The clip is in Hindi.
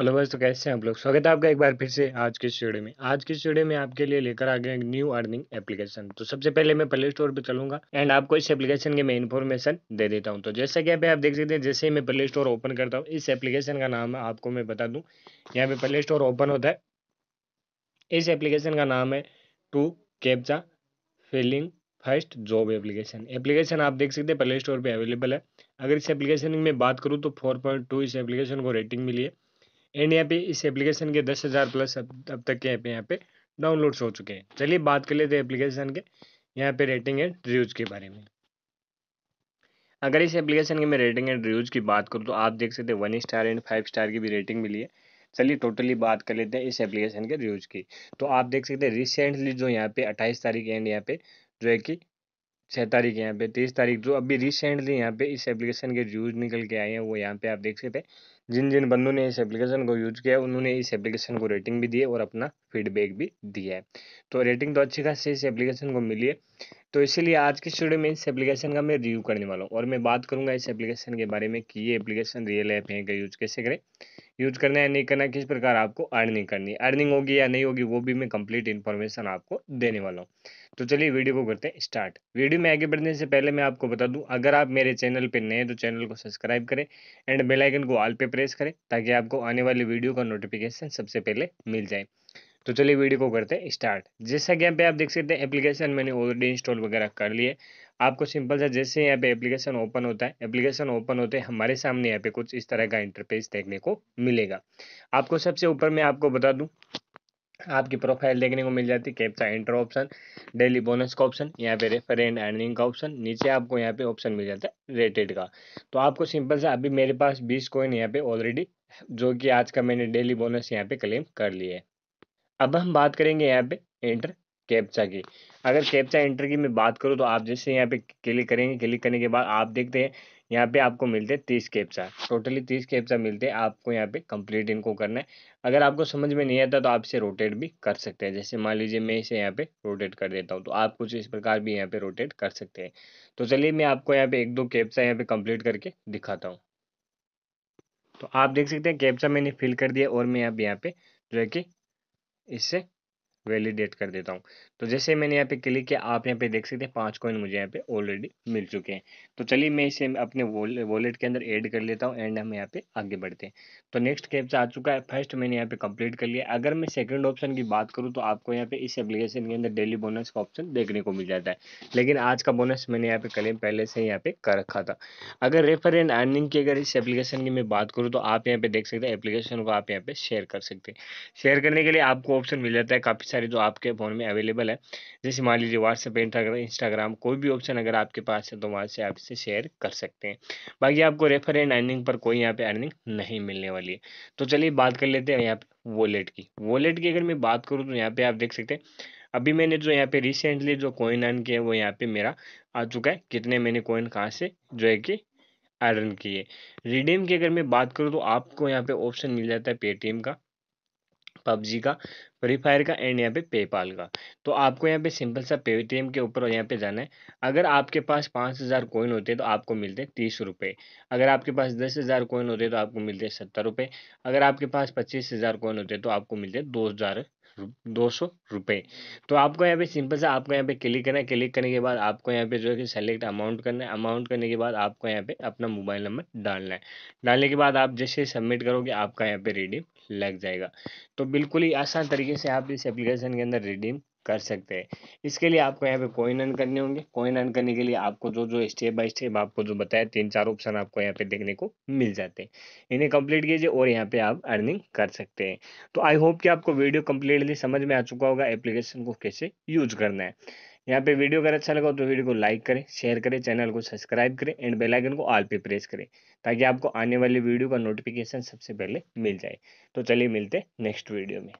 हेलो बस तो कैसे हैं आप लोग स्वागत है आपका एक बार फिर से आज के स्टूडियो में आज के स्टूडियो में आपके लिए लेकर आ गए न्यू अर्निंग एप्लीकेशन तो सबसे पहले मैं प्ले स्टोर पर चलूंगा एंड आपको इस एप्लीकेशन के मैं इन्फॉर्मेशन दे देता हूं तो जैसा कि आप देख सकते हैं जैसे ही मैं प्ले स्टोर ओपन करता हूँ इस एप्लीकेशन का नाम आपको मैं बता दूँ यहाँ पे प्ले स्टोर ओपन होता है इस एप्लीकेशन का नाम है two captcha filling first job application application आप देख सकते हैं प्ले स्टोर पर अवेलेबल है अगर इस एप्लीकेशन में बात करूँ तो फोर इस एप्लीकेशन को रेटिंग मिली है एंड यहाँ पे इस एप्लीकेशन के दस हज़ार प्लस अब अब तक के ऐप यहाँ पे डाउनलोड्स हो चुके हैं चलिए बात कर लेते हैं एप्लीकेशन के यहाँ पे रेटिंग एंड रिव्यूज़ के बारे में अगर इस एप्लीकेशन की मैं रेटिंग एंड रिव्यूज़ की बात करूँ तो आप देख सकते हैं one star and five star की भी रेटिंग मिली है चलिए टोटली बात कर लेते हैं इस एप्लीकेशन के रिव्यूज़ की तो आप देख सकते हैं रिसेंटली जो यहाँ पे अट्ठाईस तारीख एंड यहाँ पे जो है कि छः तारीख यहाँ पे तेईस तारीख जो अभी रिसेंटली यहाँ पे इस एप्लीकेशन के रिव्यूज निकल के आए हैं वो यहाँ पे आप देख सकते हैं जिन जिन बंदों ने इस एप्लीकेशन को यूज किया उन्होंने इस एप्लीकेशन को रेटिंग भी दी है और अपना फीडबैक भी दिया है तो रेटिंग तो अच्छी खासी इस एप्लीकेशन को मिली है तो इसीलिए आज की स्टूडियो में इस एप्लीकेशन का मैं रिव्यू करने वाला हूँ और मैं बात करूँगा इस एप्लीकेशन के बारे में कि ये एप्लीकेशन रियल ऐप है यूज कैसे करें यूज करना है नहीं करना किस प्रकार आपको अर्निंग करनी है अर्निंग होगी या नहीं होगी वो भी मैं कंप्लीट इन्फॉर्मेशन आपको देने वाला हूँ तो चलिए वीडियो को करते हैं स्टार्ट वीडियो में आगे बढ़ने से पहले मैं आपको बता दूं अगर आप मेरे चैनल पर नए हैं तो चैनल को सब्सक्राइब करें एंड बेलाइकन को ऑल पे प्रेस करें ताकि आपको आने वाली वीडियो का नोटिफिकेशन सबसे पहले मिल जाए तो चलिए वीडियो को करते हैं स्टार्ट जैसा कि यहाँ पे आप देख सकते हैं एप्लीकेशन मैंने ऑलरेडी इंस्टॉल वगैरह कर लिए आपको सिंपल सा जैसे यहाँ पे एप्लीकेशन ओपन होता है एप्लीकेशन ओपन होते हैं हमारे सामने यहाँ पे कुछ इस तरह का इंटरफेस देखने को मिलेगा आपको सबसे ऊपर मैं आपको बता दूँ आपकी प्रोफाइल देखने को मिल जाती है captcha enter option daily bonus का ऑप्शन यहाँ पे रेफर एंड अर्निंग का ऑप्शन नीचे आपको यहाँ पे ऑप्शन मिल जाता है रेटेड का तो आपको सिंपल सा अभी मेरे पास बीस कोइन यहाँ पे ऑलरेडी जो कि आज का मैंने डेली बोनस यहाँ पे क्लेम कर लिए अब हम बात करेंगे यहाँ पे एंटर कैप्चा की अगर कैप्चा एंटर की मैं बात करूँ तो आप जैसे यहाँ पे क्लिक करेंगे क्लिक करने के बाद आप देखते हैं यहाँ पे आपको मिलते हैं तीस कैप्चा टोटली तीस कैप्चा मिलते हैं आपको यहाँ पे कंप्लीट इनको करना है अगर आपको समझ में नहीं आता तो आप इसे रोटेट भी कर सकते हैं जैसे मान लीजिए मैं इसे यहाँ पे रोटेट कर देता हूँ तो आप कुछ इस प्रकार भी यहाँ पे रोटेट कर सकते हैं तो चलिए मैं आपको यहाँ पे एक दो कैप्चा यहाँ पे कम्प्लीट करके दिखाता हूँ तो आप देख सकते हैं कैप्चा मैंने फिल कर दिया और मैं यहाँ पे यहाँ पे जो है कि इससे वैलिडेट कर देता हूँ तो जैसे मैंने यहाँ पे क्लिक किया आप यहाँ पे देख सकते हैं पाँच कॉइन मुझे यहाँ पे ऑलरेडी मिल चुके हैं तो चलिए मैं इसे अपने वॉलेट के अंदर ऐड कर लेता हूँ एंड हम यहाँ पे आगे बढ़ते हैं तो नेक्स्ट कैप्चा आ चुका है फर्स्ट मैंने यहाँ पे कंप्लीट कर लिया अगर मैं सेकंड ऑप्शन की बात करूँ तो आपको यहाँ पे इस एप्लीकेशन के अंदर डेली बोनस का ऑप्शन देखने को मिल जाता है लेकिन आज का बोनस मैंने यहाँ पे क्लेम पहले से यहाँ पे कर रखा था अगर रेफर एंड अर्निंग की अगर इस एप्लीकेशन की मैं बात करूँ तो आप यहाँ पे देख सकते हैं एप्लीकेशन को आप यहाँ पे शेयर कर सकते हैं शेयर करने के लिए आपको ऑप्शन मिल जाता है काफ़ी सारे जो आपके फ़ोन में अवेलेबल है जैसे मान लीजिए व्हाट्सएप इंस्टाग्राम कोई भी ऑप्शन अगर आपके पास है तो वहाँ से आप इसे शेयर कर सकते हैं बाकी आपको रेफर एंड अर्निंग पर कोई यहाँ पे अर्निंग नहीं मिलने वाली है तो चलिए बात कर लेते हैं यहाँ पे वॉलेट की वॉलेट की अगर मैं बात करूँ तो यहाँ पर आप देख सकते हैं अभी मैंने जो यहाँ पे रिसेंटली जो कॉइन अर्न किया है वो यहाँ पे मेरा आ चुका है कितने मैंने कॉइन कहाँ से जो है कि अर्न किए रिडीम की अगर मैं बात करूँ तो आपको यहाँ पे ऑप्शन मिल जाता है पेटीएम का पबजी का फायर का एंड यहाँ पे पेपाल का तो आपको यहाँ पे सिंपल सा पेटीएम के ऊपर यहाँ पे जाना है अगर आपके पास पाँच हज़ार कोइन होते तो आपको मिलते हैं तीस रुपये अगर आपके पास दस हज़ार कोइन होते तो आपको मिलते हैं सत्तर रुपये अगर आपके पास पच्चीस हज़ार कोइन होते तो आपको मिलते हैं दो हज़ार दो सौ रुपये तो आपको यहाँ पे सिंपल सा आपको यहाँ पे क्लिक करना है क्लिक करने के बाद आपको यहाँ पे जो है कि सेलेक्ट अमाउंट करना है अमाउंट करने के बाद आपको यहाँ पे अपना मोबाइल नंबर डालना है डालने के बाद आप जैसे सबमिट करोगे आपका यहाँ पे रिडीम लग जाएगा तो बिल्कुल ही आसान तरीके से आप इस एप्लीकेशन के अंदर रिडीम कर सकते हैं इसके लिए आपको यहाँ पे कॉइन अर्न करने होंगे कोइन अर्न करने के लिए आपको जो जो स्टेप बाय स्टेप आपको जो बताया तीन चार ऑप्शन आपको यहाँ पे देखने को मिल जाते हैं इन्हें कंप्लीट कीजिए और यहाँ पे आप अर्निंग कर सकते हैं तो आई होप कि आपको वीडियो कम्प्लीटली समझ में आ चुका होगा एप्लीकेशन को कैसे यूज करना है यहाँ पे वीडियो अगर अच्छा लगा तो वीडियो को लाइक करें शेयर करें चैनल को सब्सक्राइब करें एंड बेल आइकन को आल पे प्रेस करें ताकि आपको आने वाली वीडियो का नोटिफिकेशन सबसे पहले मिल जाए तो चलिए मिलते हैं नेक्स्ट वीडियो में